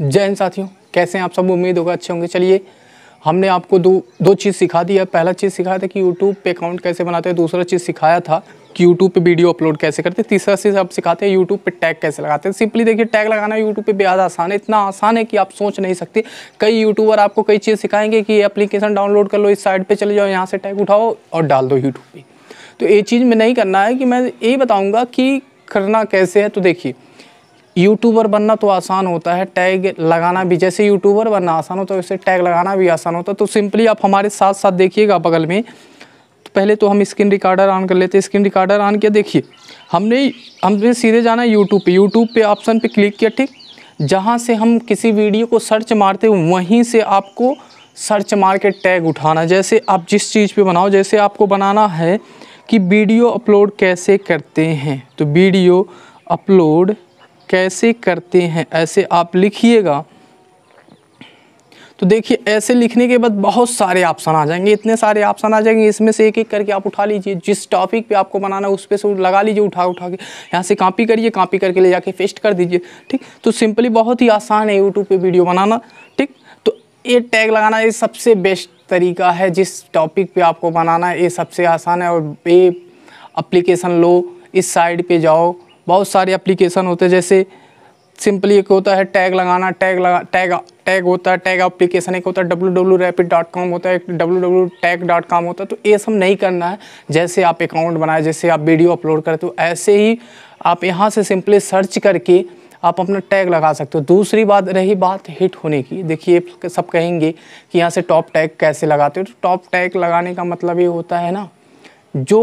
जय हिंद साथियों कैसे हैं आप सब उम्मीद होगा अच्छे होंगे चलिए हमने आपको दो दो चीज़ सिखा दी है पहला चीज़ सिखाया था कि यूट्यूब पे अकाउंट कैसे बनाते हैं दूसरा चीज़ सिखाया था कि यूट्यूब पे वीडियो अपलोड कैसे करते हैं तीसरा चीज़ आप सिखाते हैं यूट्यूब पे टैग कैसे लगाते हैं सिंपली देखिए टैग लगाना यूट्यूब पे बेहद आसान है इतना आसान है कि आप सोच नहीं सकते कई यूट्यूबर आपको कई चीज़ सिखाएंगे कि एप्लीकेशन डाउनलोड कर लो इस साइड पर चले जाओ यहाँ से टैग उठाओ और डाल दो यूट्यूब पर तो ये चीज़ में नहीं करना है कि मैं ये बताऊँगा कि करना कैसे है तो देखिए यूट्यूबर बनना तो आसान होता है टैग लगाना भी जैसे यूट्यूबर बनना आसान होता है वैसे टैग लगाना भी आसान होता है तो सिंपली आप हमारे साथ साथ देखिएगा बगल में तो पहले तो हम स्क्रीन रिकॉर्डर ऑन कर लेते हैं स्क्रीन रिकॉर्डर ऑन किया देखिए हमने हमने सीधे जाना है यूट्यूब पर यूट्यूब पर ऑप्शन पर क्लिक किया ठीक जहाँ से हम किसी वीडियो को सर्च मारते वहीं से आपको सर्च मार के टैग उठाना जैसे आप जिस चीज़ पर बनाओ जैसे आपको बनाना है कि वीडियो अपलोड कैसे करते हैं तो वीडियो अपलोड कैसे करते हैं ऐसे आप लिखिएगा तो देखिए ऐसे लिखने के बाद बहुत सारे ऑप्शन आ जाएंगे इतने सारे ऑप्शन आ जाएंगे इसमें से एक एक करके आप उठा लीजिए जिस टॉपिक पे आपको बनाना है उस पर से लगा लीजिए उठा उठा के यहाँ से कॉपी करिए कॉपी करके ले जाके फेस्ट कर दीजिए ठीक तो सिंपली बहुत ही आसान है यूट्यूब पे वीडियो बनाना ठीक तो ये टैग लगाना ये सबसे बेस्ट तरीका है जिस टॉपिक पर आपको बनाना है ये सबसे आसान है और ये अप्लीकेशन लो इस साइड पर जाओ बहुत सारे एप्लीकेशन होते हैं जैसे सिंपली एक होता है टैग लगाना टैग लगा टैग टैग होता है टैग एप्लीकेशन एक होता है W W rapid dot com होता है W W tag dot com होता है तो ये सब नहीं करना है जैसे आप अकाउंट बनाए जैसे आप वीडियो अपलोड करते हो ऐसे ही आप यहाँ से सिंपली सर्च करके आप अपना टैग लगा सकते हो दूसरी बात रही बात हिट होने की देखिए सब कहेंगे कि यहाँ से टॉप टैग कैसे लगाते हो तो टॉप टैग लगाने का मतलब ये होता है ना जो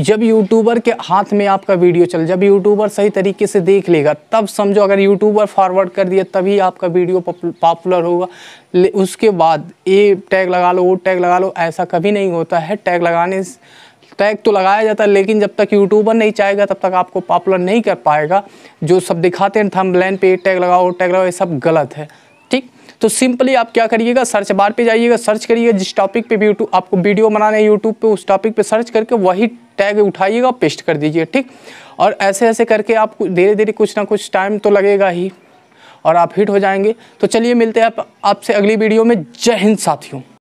जब यूट्यूबर के हाथ में आपका वीडियो चल जब यूट्यूबर सही तरीके से देख लेगा तब समझो अगर यूट्यूबर फॉरवर्ड कर दिया तभी आपका वीडियो पॉपुलर होगा उसके बाद ये टैग लगा लो वो टैग लगा लो ऐसा कभी नहीं होता है टैग लगाने टैग तो लगाया जाता है लेकिन जब तक यूट्यूबर नहीं चाहेगा तब तक आपको पॉपुलर नहीं कर पाएगा जो सब दिखाते हैं थंबलाइन पे टैग लगाओ टैग लगाओ ये सब गलत है तो सिंपली आप क्या करिएगा सर्च बार पे जाइएगा सर्च करिएगा जिस टॉपिक पे भी यूट्यूब आपको वीडियो बनाना है यूट्यूब पे उस टॉपिक पे सर्च करके वही टैग उठाइएगा पेस्ट कर दीजिए ठीक और ऐसे ऐसे करके आपको धीरे धीरे कुछ ना कुछ टाइम तो लगेगा ही और आप हिट हो जाएंगे तो चलिए मिलते हैं आपसे अगली वीडियो में जय हिंद साथियों